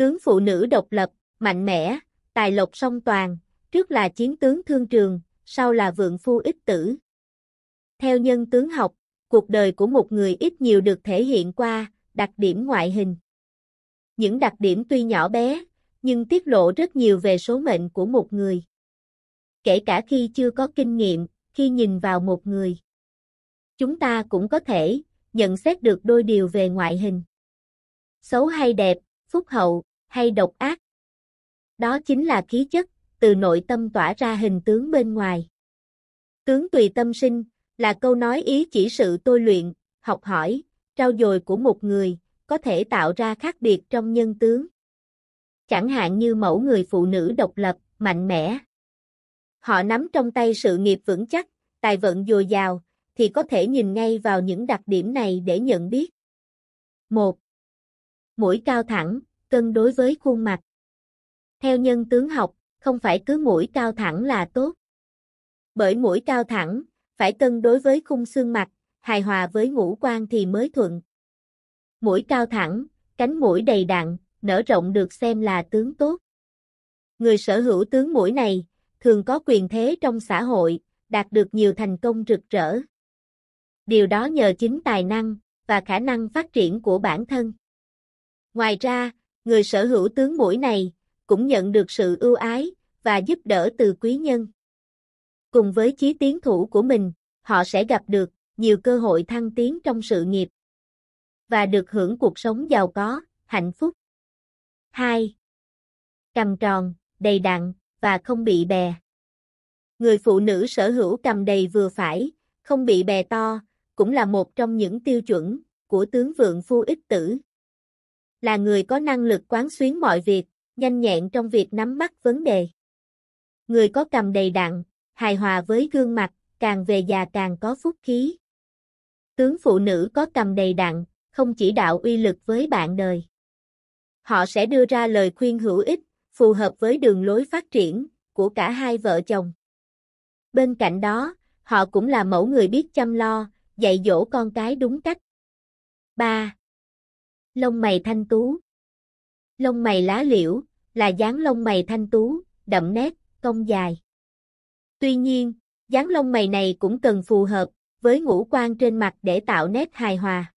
Tướng phụ nữ độc lập, mạnh mẽ, tài lộc song toàn, trước là chiến tướng thương trường, sau là vượng phu ích tử. Theo nhân tướng học, cuộc đời của một người ít nhiều được thể hiện qua đặc điểm ngoại hình. Những đặc điểm tuy nhỏ bé, nhưng tiết lộ rất nhiều về số mệnh của một người. Kể cả khi chưa có kinh nghiệm, khi nhìn vào một người, chúng ta cũng có thể nhận xét được đôi điều về ngoại hình. Xấu hay đẹp, phúc hậu, hay độc ác. Đó chính là khí chất, từ nội tâm tỏa ra hình tướng bên ngoài. Tướng tùy tâm sinh, là câu nói ý chỉ sự tôi luyện, học hỏi, trao dồi của một người, có thể tạo ra khác biệt trong nhân tướng. Chẳng hạn như mẫu người phụ nữ độc lập, mạnh mẽ. Họ nắm trong tay sự nghiệp vững chắc, tài vận dồi dào, thì có thể nhìn ngay vào những đặc điểm này để nhận biết. 1. Mũi cao thẳng, cân đối với khuôn mặt. Theo nhân tướng học, không phải cứ mũi cao thẳng là tốt. Bởi mũi cao thẳng, phải cân đối với khung xương mặt, hài hòa với ngũ quan thì mới thuận. Mũi cao thẳng, cánh mũi đầy đặn, nở rộng được xem là tướng tốt. Người sở hữu tướng mũi này, thường có quyền thế trong xã hội, đạt được nhiều thành công rực rỡ. Điều đó nhờ chính tài năng và khả năng phát triển của bản thân. Ngoài ra, người sở hữu tướng mũi này, cũng nhận được sự ưu ái, và giúp đỡ từ quý nhân. Cùng với chí tiến thủ của mình, họ sẽ gặp được nhiều cơ hội thăng tiến trong sự nghiệp và được hưởng cuộc sống giàu có, hạnh phúc. 2. Cầm tròn, đầy đặn và không bị bè. Người phụ nữ sở hữu cầm đầy vừa phải, không bị bè to, cũng là một trong những tiêu chuẩn của tướng vượng phu ích tử là người có năng lực quán xuyến mọi việc, nhanh nhẹn trong việc nắm bắt vấn đề. Người có cầm đầy đặn, hài hòa với gương mặt, càng về già càng có phúc khí. Tướng phụ nữ có cầm đầy đặn, không chỉ đạo uy lực với bạn đời. Họ sẽ đưa ra lời khuyên hữu ích, phù hợp với đường lối phát triển của cả hai vợ chồng. Bên cạnh đó, họ cũng là mẫu người biết chăm lo, dạy dỗ con cái đúng cách. 3. Lông mày thanh tú. Lông mày lá liễu, là dáng lông mày thanh tú, đậm nét, cong dài. Tuy nhiên, dáng lông mày này cũng cần phù hợp với ngũ quan trên mặt để tạo nét hài hòa.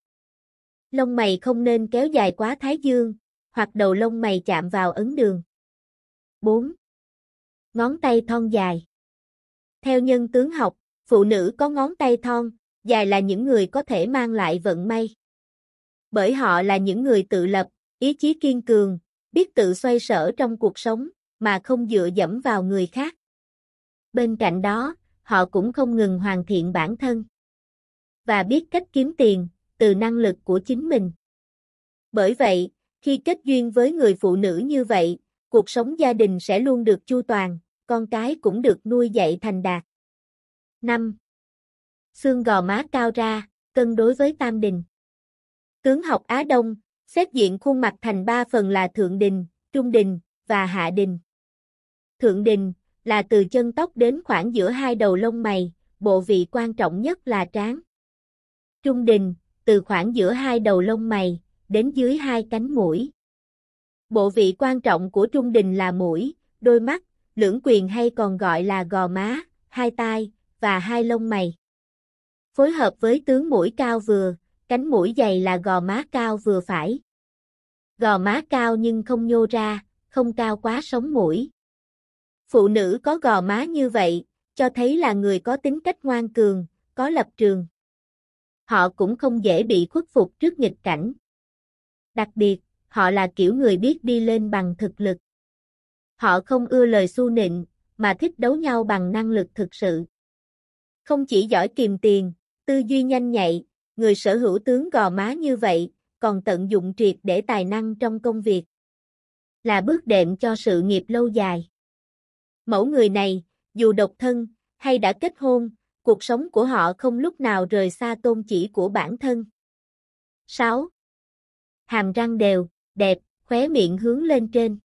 Lông mày không nên kéo dài quá thái dương, hoặc đầu lông mày chạm vào ấn đường. 4. Ngón tay thon dài. Theo nhân tướng học, phụ nữ có ngón tay thon, dài là những người có thể mang lại vận may bởi họ là những người tự lập, ý chí kiên cường, biết tự xoay sở trong cuộc sống, mà không dựa dẫm vào người khác. Bên cạnh đó, họ cũng không ngừng hoàn thiện bản thân và biết cách kiếm tiền từ năng lực của chính mình. Bởi vậy, khi kết duyên với người phụ nữ như vậy, cuộc sống gia đình sẽ luôn được chu toàn, con cái cũng được nuôi dạy thành đạt. 5. Xương gò má cao ra, cân đối với tam đình. Tướng học Á Đông, xét diện khuôn mặt thành ba phần là Thượng Đình, Trung Đình và Hạ Đình. Thượng Đình là từ chân tóc đến khoảng giữa hai đầu lông mày, bộ vị quan trọng nhất là trán. Trung Đình, từ khoảng giữa hai đầu lông mày đến dưới hai cánh mũi. Bộ vị quan trọng của Trung Đình là mũi, đôi mắt, lưỡng quyền hay còn gọi là gò má, hai tai và hai lông mày. Phối hợp với tướng mũi cao vừa, cánh mũi dày là gò má cao vừa phải. Gò má cao nhưng không nhô ra, không cao quá sống mũi. Phụ nữ có gò má như vậy, cho thấy là người có tính cách ngoan cường, có lập trường. Họ cũng không dễ bị khuất phục trước nghịch cảnh. Đặc biệt, họ là kiểu người biết đi lên bằng thực lực. Họ không ưa lời xu nịnh, mà thích đấu nhau bằng năng lực thực sự. Không chỉ giỏi kiềm tiền, tư duy nhanh nhạy, người sở hữu tướng gò má như vậy, còn tận dụng triệt để tài năng trong công việc. Là bước đệm cho sự nghiệp lâu dài. Mẫu người này, dù độc thân, hay đã kết hôn, cuộc sống của họ không lúc nào rời xa tôn chỉ của bản thân. 6. Hàm răng đều, đẹp, khóe miệng hướng lên trên.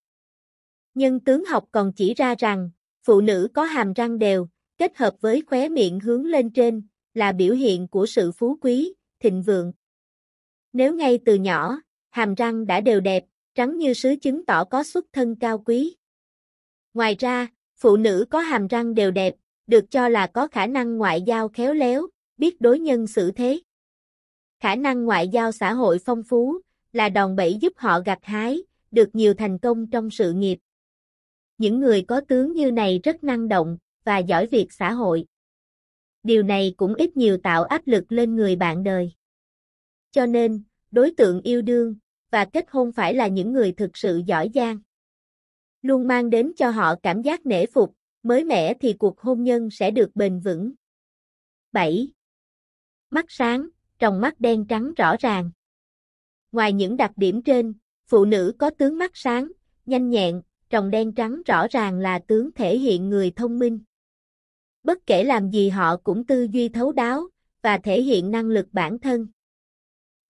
Nhân tướng học còn chỉ ra rằng, phụ nữ có hàm răng đều, kết hợp với khóe miệng hướng lên trên, là biểu hiện của sự phú quý, thịnh vượng. Nếu ngay từ nhỏ, hàm răng đã đều đẹp, trắng như sứ chứng tỏ có xuất thân cao quý. Ngoài ra, phụ nữ có hàm răng đều đẹp, được cho là có khả năng ngoại giao khéo léo, biết đối nhân xử thế. Khả năng ngoại giao xã hội phong phú là đòn bẩy giúp họ gặt hái, được nhiều thành công trong sự nghiệp. Những người có tướng như này rất năng động và giỏi việc xã hội điều này cũng ít nhiều tạo áp lực lên người bạn đời. Cho nên, đối tượng yêu đương và kết hôn phải là những người thực sự giỏi giang. Luôn mang đến cho họ cảm giác nể phục, mới mẻ thì cuộc hôn nhân sẽ được bền vững. 7. Mắt sáng, trong mắt đen trắng rõ ràng. Ngoài những đặc điểm trên, phụ nữ có tướng mắt sáng, nhanh nhẹn, trong đen trắng rõ ràng là tướng thể hiện người thông minh bất kể làm gì họ cũng tư duy thấu đáo và thể hiện năng lực bản thân.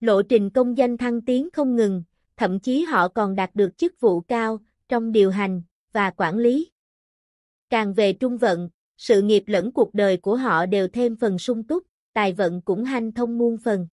Lộ trình công danh thăng tiến không ngừng, thậm chí họ còn đạt được chức vụ cao trong điều hành và quản lý. Càng về trung vận, sự nghiệp lẫn cuộc đời của họ đều thêm phần sung túc, tài vận cũng hanh thông muôn phần.